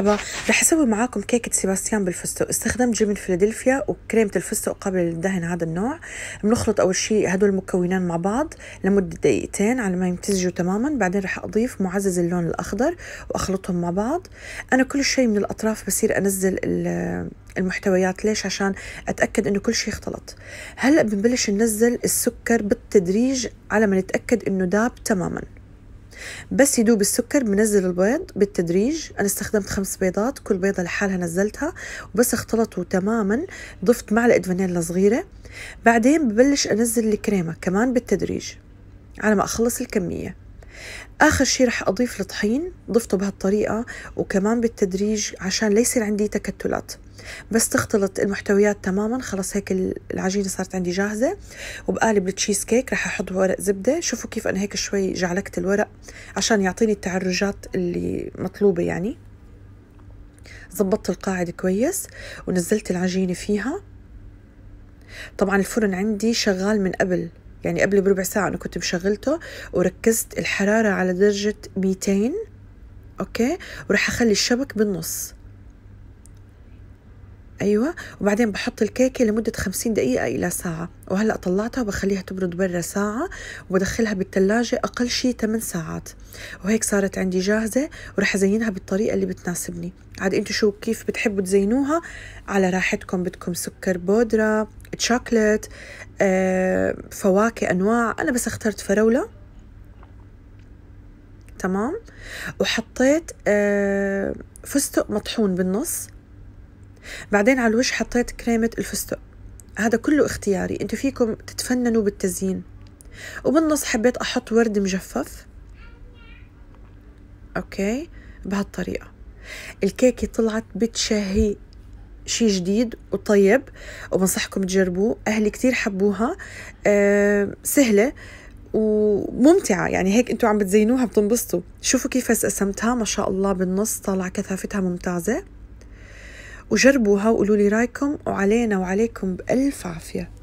مرحبا رح اسوي معاكم كيكة سيباستيان بالفستق استخدمت جبن فيلادلفيا وكريمة الفستق قبل الدهن هذا النوع بنخلط اول شيء هدول المكونين مع بعض لمدة دقيقتين على ما يمتزجوا تماما بعدين رح اضيف معزز اللون الاخضر واخلطهم مع بعض انا كل شيء من الاطراف بصير انزل المحتويات ليش عشان اتاكد انه كل شيء اختلط هلا بنبلش ننزل السكر بالتدريج على ما نتاكد انه داب تماما بس يدوب السكر بنزل البيض بالتدريج انا استخدمت خمس بيضات كل بيضه لحالها نزلتها وبس اختلطوا تماما ضفت معلقه فانيلا صغيره بعدين ببلش انزل الكريمه كمان بالتدريج على ما اخلص الكميه آخر شيء رح أضيف الطحين ضفته بهالطريقة وكمان بالتدريج عشان لا يصير عندي تكتلات بس تختلط المحتويات تماما خلص هيك العجينة صارت عندي جاهزة وبقالب التشيز كيك رح أحط ورق زبدة شوفوا كيف أنا هيك شوي جعلكت الورق عشان يعطيني التعرجات اللي مطلوبة يعني ظبطت القاعده كويس ونزلت العجينة فيها طبعا الفرن عندي شغال من قبل يعني قبل بربع ساعة أنا كنت مشغلته وركزت الحرارة على درجة 200 أوكي ورح أخلي الشبك بالنص ايوه وبعدين بحط الكيكه لمده 50 دقيقه الى ساعه وهلا طلعتها وبخليها تبرد برا ساعه وبدخلها بالثلاجه اقل شيء 8 ساعات وهيك صارت عندي جاهزه ورح ازينها بالطريقه اللي بتناسبني عاد انتم شو كيف بتحبوا تزينوها على راحتكم بدكم سكر بودره تشوكلت آه، فواكه انواع انا بس اخترت فراوله تمام وحطيت آه، فستق مطحون بالنص بعدين على الوش حطيت كريمة الفستق هذا كله اختياري انتو فيكم تتفننوا بالتزيين وبالنص حبيت احط ورد مجفف اوكي بهالطريقة الكيكة طلعت بتشهي شي جديد وطيب وبنصحكم تجربوه أهلي كتير حبوها أه سهلة وممتعة يعني هيك انتوا عم بتزينوها بتنبسطوا شوفوا كيف قسمتها ما شاء الله بالنص طالع كثافتها ممتازة وجربوها وقولوا لي رايكم وعلينا وعليكم بألف عافية